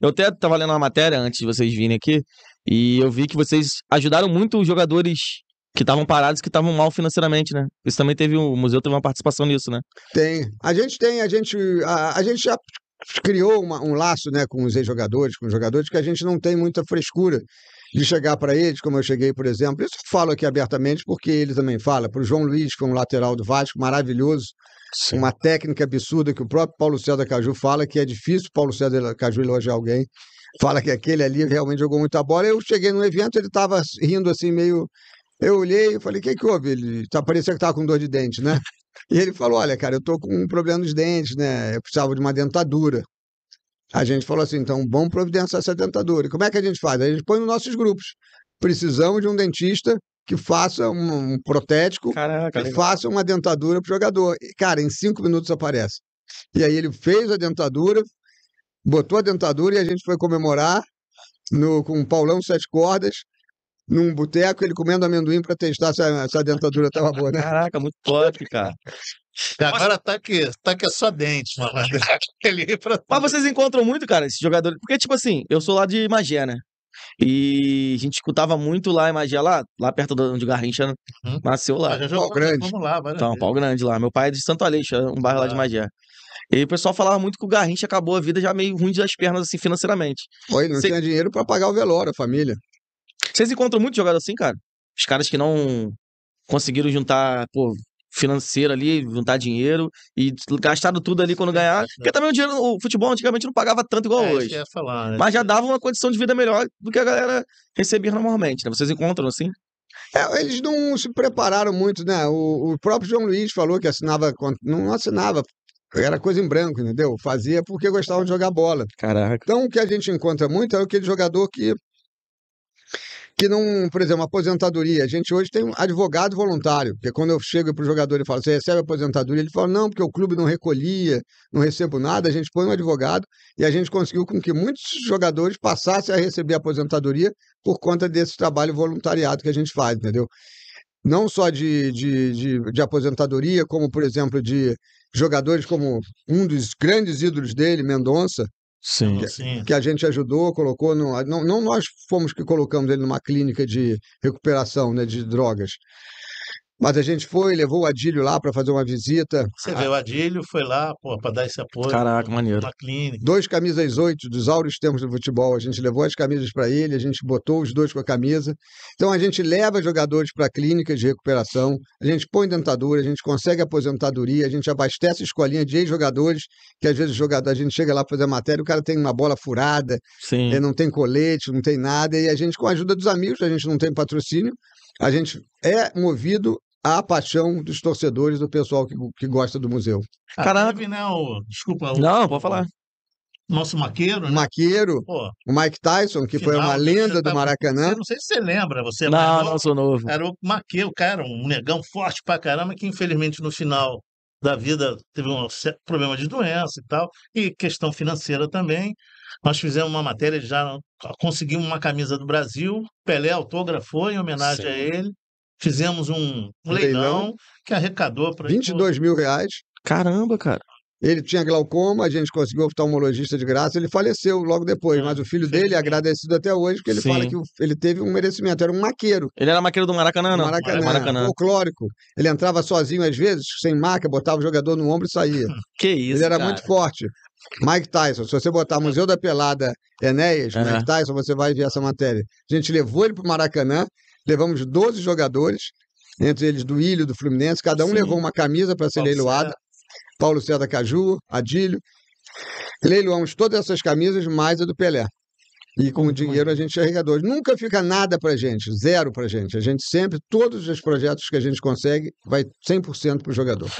Eu até estava lendo uma matéria antes de vocês virem aqui, e eu vi que vocês ajudaram muito os jogadores que estavam parados, que estavam mal financeiramente, né? Isso também teve, o museu teve uma participação nisso, né? Tem. A gente tem, a gente, a, a gente já criou uma, um laço, né, com os ex-jogadores, com os jogadores, que a gente não tem muita frescura de chegar para eles, como eu cheguei, por exemplo. Isso eu falo aqui abertamente porque ele também fala. Para o João Luiz, que é um lateral do Vasco, maravilhoso. Sim. Uma técnica absurda que o próprio Paulo César Caju fala que é difícil Paulo César Caju elogiar alguém. Fala que aquele ali realmente jogou muita bola. Eu cheguei no evento, ele estava rindo assim, meio. Eu olhei e falei: o que, que houve? Ele tá, parecia que estava com dor de dente, né? E ele falou: Olha, cara, eu estou com um problema nos dentes, né? Eu precisava de uma dentadura. A gente falou assim, então, bom providenciar essa dentadura. E como é que a gente faz? A gente põe nos nossos grupos. Precisamos de um dentista que faça um, um protético, Caraca, que legal. faça uma dentadura pro jogador. E, cara, em cinco minutos aparece. E aí ele fez a dentadura, botou a dentadura e a gente foi comemorar no, com o Paulão Sete Cordas, num boteco, ele comendo amendoim para testar se a, se a dentadura estava boa, né? Caraca, muito top, cara. Agora ataque, tá ataque tá é só dente, malandro é Mas vocês encontram muito, cara, esses jogadores. Porque, tipo assim, eu sou lá de Magé, né? E a gente escutava muito lá em Magé lá, lá perto de onde o Garrincha uhum. nasceu lá. já jogou, pau grande. Vamos lá, então, pau grande lá. Meu pai é de Santo Aleixo, é um bairro ah. lá de ah. Magé E o pessoal falava muito que o Garrincha acabou a vida já meio ruim das pernas, assim, financeiramente. Foi, não Cê... tinha dinheiro para pagar o velório, a família. Vocês encontram muito jogador assim, cara? Os caras que não conseguiram juntar, pô, financeira ali, juntar dinheiro e gastado tudo ali quando ganhar. Porque também o dinheiro, o futebol antigamente não pagava tanto igual é, hoje. Falar, né? Mas já dava uma condição de vida melhor do que a galera recebia normalmente, né? Vocês encontram assim? É, eles não se prepararam muito, né? O, o próprio João Luiz falou que assinava, não assinava era coisa em branco, entendeu? Fazia porque gostava de jogar bola. Caraca. Então, o que a gente encontra muito é aquele jogador que que não, por exemplo, aposentadoria. A gente hoje tem um advogado voluntário, porque é quando eu chego para o jogador e falo, você recebe aposentadoria? Ele fala, não, porque o clube não recolhia, não recebo nada. A gente põe um advogado e a gente conseguiu com que muitos jogadores passassem a receber aposentadoria por conta desse trabalho voluntariado que a gente faz, entendeu? Não só de, de, de, de aposentadoria, como, por exemplo, de jogadores como um dos grandes ídolos dele, Mendonça, Sim, que, sim. que a gente ajudou, colocou. No, não, não nós fomos que colocamos ele numa clínica de recuperação né, de drogas, mas a gente foi, levou o Adílio lá para fazer uma visita. Você vê, o Adílio foi lá para dar esse apoio. Caraca, maneiro. Uma clínica. Dois camisas oito dos áureos termos do futebol. A gente levou as camisas para ele, a gente botou os dois com a camisa. Então a gente leva jogadores para clínicas de recuperação, a gente põe dentadura, a gente consegue aposentadoria, a gente abastece a escolinha de ex-jogadores, que às vezes jogador, a gente chega lá para fazer a matéria, o cara tem uma bola furada, Sim. Eh, não tem colete, não tem nada, e a gente, com a ajuda dos amigos, a gente não tem patrocínio, a gente é movido a paixão dos torcedores, do pessoal que, que gosta do museu. Ah, caramba, né? O, desculpa. O, não, pode falar. Nosso maqueiro, né? Maqueiro. Pô, o Mike Tyson, que final, foi uma lenda do Maracanã. não sei se você lembra, você Não, não sou novo. Era o maqueiro, cara, um negão forte pra caramba, que infelizmente no final da vida teve um problema de doença e tal, e questão financeira também. Nós fizemos uma matéria, já conseguimos uma camisa do Brasil, Pelé autografou em homenagem Sim. a ele fizemos um, um leilão, leilão, que arrecadou para 22 mil reais. Caramba, cara. Ele tinha glaucoma, a gente conseguiu o oftalmologista de graça, ele faleceu logo depois, é, mas o filho dele é agradecido até hoje, porque ele sim. fala que ele teve um merecimento, era um maqueiro. Ele era maqueiro do Maracanã, não? Maracanã, Maracanã. folclórico. Ele entrava sozinho às vezes, sem marca, botava o jogador no ombro e saía. que isso, Ele era cara. muito forte. Mike Tyson, se você botar Museu da Pelada Enéas, uhum. Mike Tyson, você vai ver essa matéria. A gente levou ele para o Maracanã levamos 12 jogadores, entre eles do Ilho, do Fluminense, cada um Sim. levou uma camisa para ser leiloada. Paulo César Caju, Adílio. Leiloamos todas essas camisas, mais a do Pelé. E com o dinheiro a gente arrecadou. Nunca fica nada para gente, zero para gente. A gente sempre, todos os projetos que a gente consegue, vai 100% para o jogador.